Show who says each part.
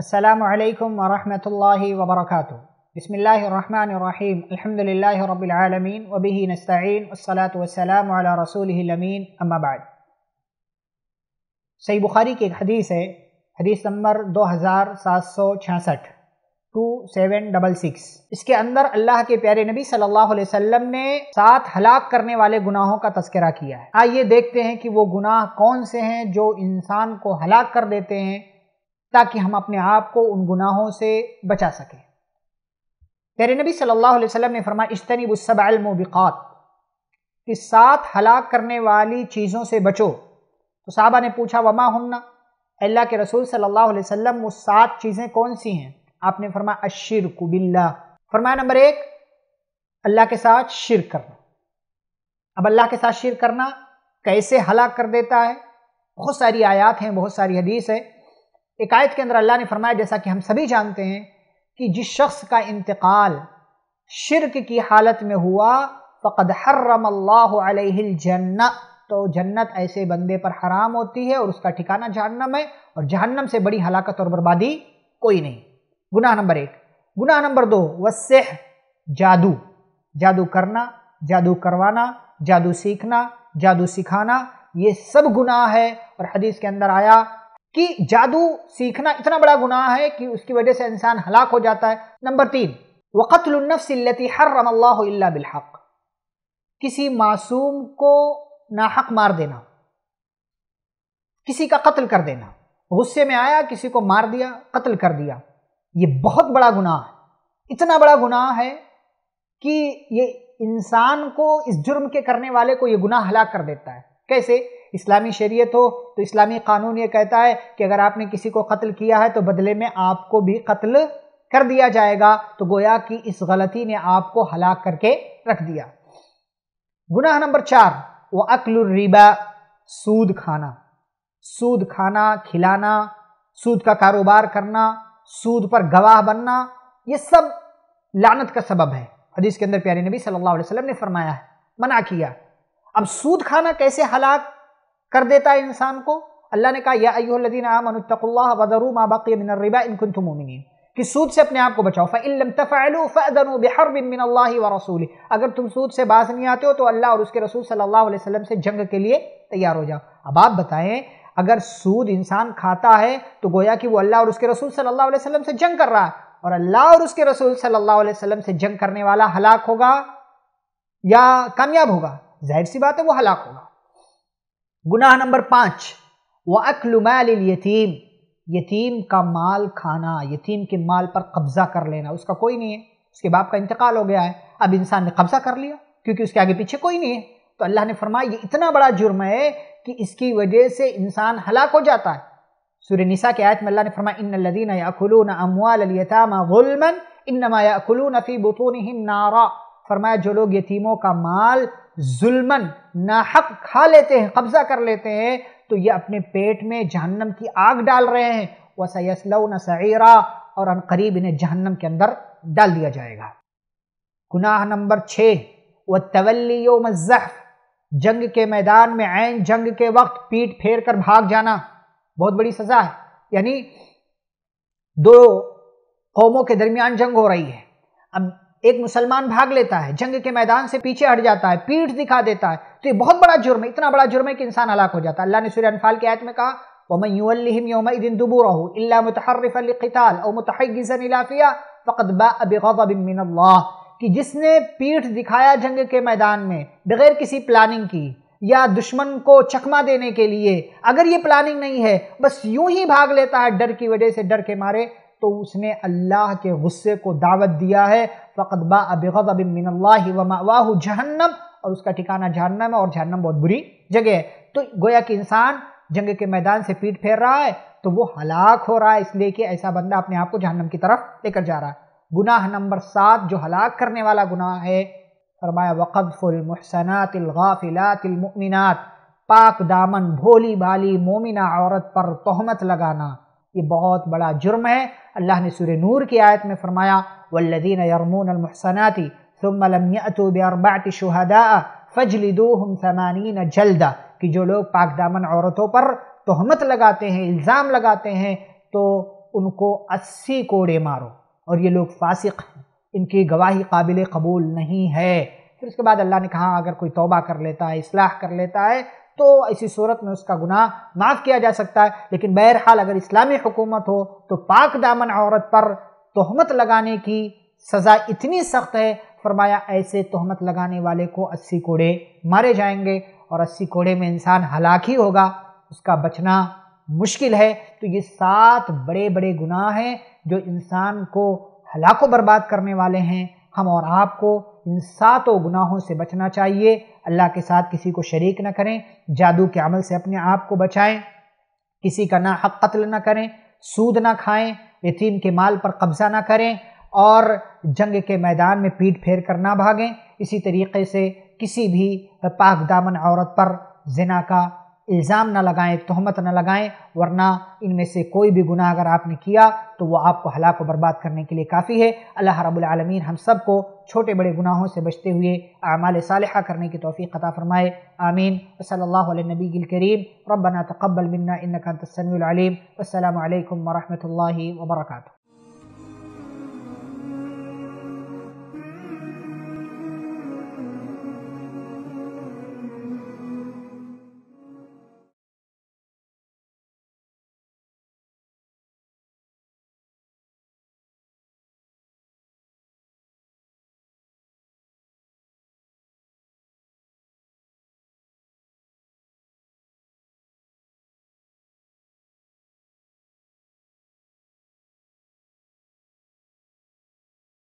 Speaker 1: असलकम वरहमल वबरक बसमीम अल्हम्दुलिल्लाह रबालमीन वबी नस्तीन वसलाम रसूलमीन अम्माबाद सही बुखारी की एक हदीस है हदीस नंबर दो हज़ार सात सौ छियासठ टू सेवन डबल सिक्स इसके अंदर अल्लाह के प्यारे नबी सल्लल्लाहु अलैहि वसल्लम ने सात हलाक करने वाले गुनाहों का तस्करा किया है आइए देखते हैं कि वो गुनाह कौन से हैं जो इंसान को हलाक कर देते हैं ताकि हम अपने आप को उन गुनाहों से बचा सकें तेरे नबी सल्लल्लाहु अलैहि वसल्लम ने फरमाया इश्तनीब उसबालमोबिकात कि सात हलाक करने वाली चीज़ों से बचो तो साहबा ने पूछा वमा हन्ना अल्लाह के रसूल सल्लल्लाहु अलैहि वसल्लम वो सात चीज़ें कौन सी हैं आपने फरमाया अशिर कुबिल्ला फरमाया नंबर एक अल्लाह के साथ शिर करना अब अल्लाह के साथ शिर करना कैसे हलाक कर देता है बहुत सारी आयात हैं बहुत सारी हदीस है एक आयत के अंदर अल्लाह ने फरमाया जैसा कि हम सभी जानते हैं कि जिस शख्स का इंतकाल शिरक की हालत में हुआ फ़कद हर्रम जन्नत तो जन्नत ऐसे बंदे पर हराम होती है और उसका ठिकाना जहन्नम है और जहन्नम से बड़ी हलाकत और बर्बादी कोई नहीं गुनाह नंबर एक गुनाह नंबर दो वस्ह जादू जादू करना जादू करवाना जादू सीखना जादू सिखाना ये सब गुनाह है और हदीस के अंदर आया कि जादू सीखना इतना बड़ा गुनाह है कि उसकी वजह से इंसान हलाक हो जाता है नंबर तीन वक़तलनफ़सलती हर रमल्ला बिलहक किसी मासूम को नाहक मार देना किसी का कत्ल कर देना गुस्से में आया किसी को मार दिया कत्ल कर दिया ये बहुत बड़ा गुनाह है इतना बड़ा गुनाह है कि ये इंसान को इस जुर्म के करने वाले को ये गुनाह हलाक कर देता है कैसे इस्लामी शरीयत हो तो इस्लामी कानून ये कहता है कि अगर आपने किसी को कत्ल किया है तो बदले में आपको भी कत्ल कर दिया जाएगा तो गोया कि इस गलती ने आपको हलाक करके रख दिया गुनाह नंबर चार वो अक्लुर्रिबा सूद खाना सूद खाना खिलाना सूद का कारोबार करना सूद पर गवाह बनना ये सब लानत का सबब है हदीस के अंदर प्यारे नबी सल्लल्लाहु अलैहि वसल्लम ने फरमाया है मना किया अब सूद खाना कैसे हलाक कर देता है इंसान को अल्लाह ने कहा यादी अयोदीन कि सूद से अपने आप को बचाओ फ़ैलू बिहर बिन व रसूल अगर तुम सूद से बाज नहीं आते हो तो अल्लाह और उसके रसूल सल्लल्लाहु अलैहि वसल्लम से जंग के लिए तैयार हो जाओ अब आप बताएं अगर सूद इंसान खाता है तो गोया कि वो अल्लाह और उसके रसूल सल्लल्लाहु अलैहि वसल्लम से जंग कर रहा है और अल्लाह और उसके रसूल सल्लल्लाहु अलैहि वसल्लम से जंग करने वाला हलाक होगा या कामयाब होगा जाहिर सी बात है वो हलाक होगा गुनाह नंबर पाँच अकलुमाल यतीम यतीम का माल खाना यतीम के माल पर कब्ज़ा कर लेना उसका कोई नहीं है उसके बाप का इंतकाल हो गया है अब इंसान ने कब्ज़ा कर लिया क्योंकि उसके आगे पीछे कोई नहीं है तो अल्लाह ने फरमाया ये इतना बड़ा जुर्म है कि इसकी वजह से इंसान हलाक हो जाता है सूर्य निसा के आयत में अल्लाह ने फरमाया इन लदीन याखुलून अमवाल यतामा गुलमन इन्नमा याखुलून फी बुतूनिहिम नारा फरमाया जो लोग यतीमों का माल जुल्मन नाहक खा लेते हैं कब्जा कर लेते हैं तो ये अपने पेट में जहन्नम की आग डाल रहे हैं वह सयसलव न सरा और करीब इन्हें जहन्नम के अंदर डाल दिया जाएगा गुनाह नंबर छः व तवली मजहफ जंग के मैदान में आन जंग के वक्त पीट फेर कर भाग जाना बहुत बड़ी सज़ा है यानी दो कौमों के दरमियान जंग हो रही है अब एक मुसलमान भाग लेता है जंग के मैदान से पीछे हट जाता है पीठ दिखा देता है तो ये बहुत बड़ा जुर्म है इतना बड़ा जुर्म है कि इंसान हलाक हो जाता है अल्लाह ने सूर्य अनफाल की आयत में कहा वमन युवल्लिहिम यौमइदिन दुबूरहु इल्ला मुतहर्रिफन लिकिताल औ मुतहय्यिजन इला फिया फकद बा बिगज़ब मिन अल्लाह कि जिसने पीठ दिखाया जंग के मैदान में बगैर किसी प्लानिंग की या दुश्मन को चकमा देने के लिए अगर ये प्लानिंग नहीं है बस यूं ही भाग लेता है डर की वजह से डर के मारे तो उसने अल्लाह के गुस्से को दावत दिया है फ़कत बा अब जहन्नम और उसका ठिकाना जहन्नम है और जहन्नम बहुत बुरी जगह है तो गोया कि इंसान जंग के मैदान से पीट फेर रहा है तो वो हलाक हो रहा है इसलिए कि ऐसा बंदा अपने आप को जहन्नम की तरफ लेकर जा रहा है गुनाह नंबर सात जो हलाक करने वाला गुनाह है फरमाया वक़फ़ुलमहसनातिलगाफिलातिलमिनत पाक दामन भोली भाली मोमिना औरत पर तहमत लगाना ये बहुत बड़ा जुर्म है अल्लाह ने सूर्य नूर की आयत में फरमाया वल्लदीन यरमूनमहसनाती सुमलमयतुबात शहदा फजलिदूहम समानीन जल्दा कि जो लोग पाक दामन औरतों पर तोहमत लगाते हैं इल्ज़ाम लगाते हैं तो उनको अस्सी कोड़े मारो और ये लोग फासिक हैं इनकी गवाही काबिल कबूल नहीं है फिर उसके बाद अल्लाह ने कहा अगर कोई तोबा कर लेता है इसलाह कर लेता है तो ऐसी सूरत में उसका गुनाह माफ़ किया जा सकता है लेकिन बहरहाल अगर इस्लामी हुकूमत हो तो पाक दामन औरत पर तहमत लगाने की सज़ा इतनी सख्त है फरमाया ऐसे तहमत लगाने वाले को अस्सी कोड़े मारे जाएंगे और अस्सी कोड़े में इंसान हलाक ही होगा उसका बचना मुश्किल है तो ये सात बड़े बड़े गुनाह हैं जो इंसान को हलाको बर्बाद करने वाले हैं हम और आपको इन सातों गुनाहों से बचना चाहिए अल्लाह के साथ किसी को शरीक न करें जादू के अमल से अपने आप को बचाएं किसी का ना हक कत्ल ना करें सूद ना खाएं यतीम के माल पर कब्ज़ा ना करें और जंग के मैदान में पीट फेर कर ना भागें इसी तरीके से किसी भी पाक दामन औरत पर जना का इल्ज़ाम ना लगाएं तहमत ना लगाएं वरना इनमें से कोई भी गुनाह अगर आपने किया तो वो आपको हलाक व बर्बाद करने के लिए काफ़ी है अल्लाह रबालमीन हम सब को छोटे बड़े गुनाहों से बचते हुए आमाल सालह करने की तोफ़ी क़ता फ़रमाए आमीन वसल्ला नबी करीम रबना तकबल मन्ना इनका तसमीम अल्लाम वरहमल वर्का